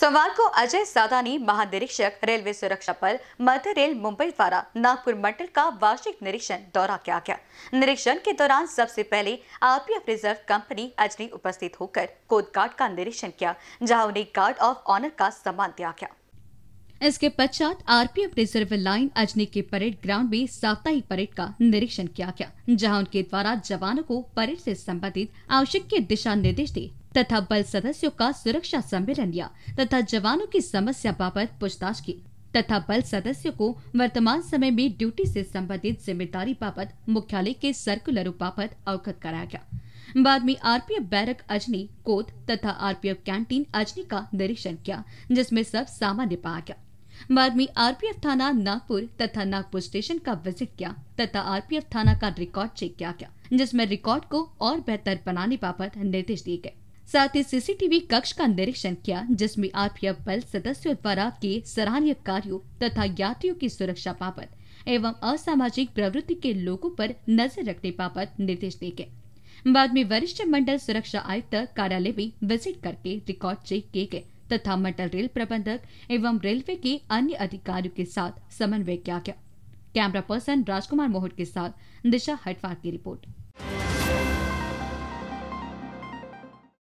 सोमवार को अजय सादा ने महानिरीक्षक रेलवे सुरक्षा पर मध्य रेल मुंबई द्वारा नागपुर मंडल का वार्षिक निरीक्षण दौरा किया गया निरीक्षण के दौरान सबसे पहले आरपीएफ रिजर्व कंपनी अजनी उपस्थित होकर कोद गार्ड का निरीक्षण किया जहां उन्हें गार्ड ऑफ ऑनर का सम्मान दिया गया इसके पश्चात आरपीएफ रिजर्व लाइन अजनी के परेड ग्राउंड में साप्ताहिक परेड का निरीक्षण किया गया जहां उनके द्वारा जवानों को परेड से संबंधित आवश्यक दिशा निर्देश दिए तथा बल सदस्यों का सुरक्षा सम्मेलन लिया तथा जवानों की समस्या बाबत पूछताछ की तथा बल सदस्यों को वर्तमान समय में ड्यूटी से संबंधित जिम्मेदारी बाबत मुख्यालय के सर्कुलर बाबत अवगत कराया गया बाद में आरपीएफ बैरक अजनी कोत तथा आरपीएफ कैंटीन अजनी का निरीक्षण किया जिसमें सब सामान्य पाया गया बाद में आरपीएफ थाना नागपुर तथा नागपुर स्टेशन का विजिट किया तथा आरपीएफ थाना का रिकॉर्ड चेक किया गया जिसमें रिकॉर्ड को और बेहतर बनाने बाबत निर्देश दिए गए साथ ही सीसीटीवी कक्ष का निरीक्षण किया जिसमें आरपीएफ बल सदस्यों द्वारा के सराहनीय कार्यों तथा यात्रियों की सुरक्षा बाबत एवं असामाजिक प्रवृत्ति के लोगों पर नजर रखने बाबत निर्देश दिए गए बाद में वरिष्ठ मंडल सुरक्षा आयुक्त कार्यालय में विजिट करके रिकॉर्ड चेक किए गए तथा मंडल रेल प्रबंधक एवं रेलवे के अन्य अधिकारियों के साथ समन्वय किया गया कैमरा पर्सन राजकुमार मोहट के साथ दिशा हटवार की रिपोर्ट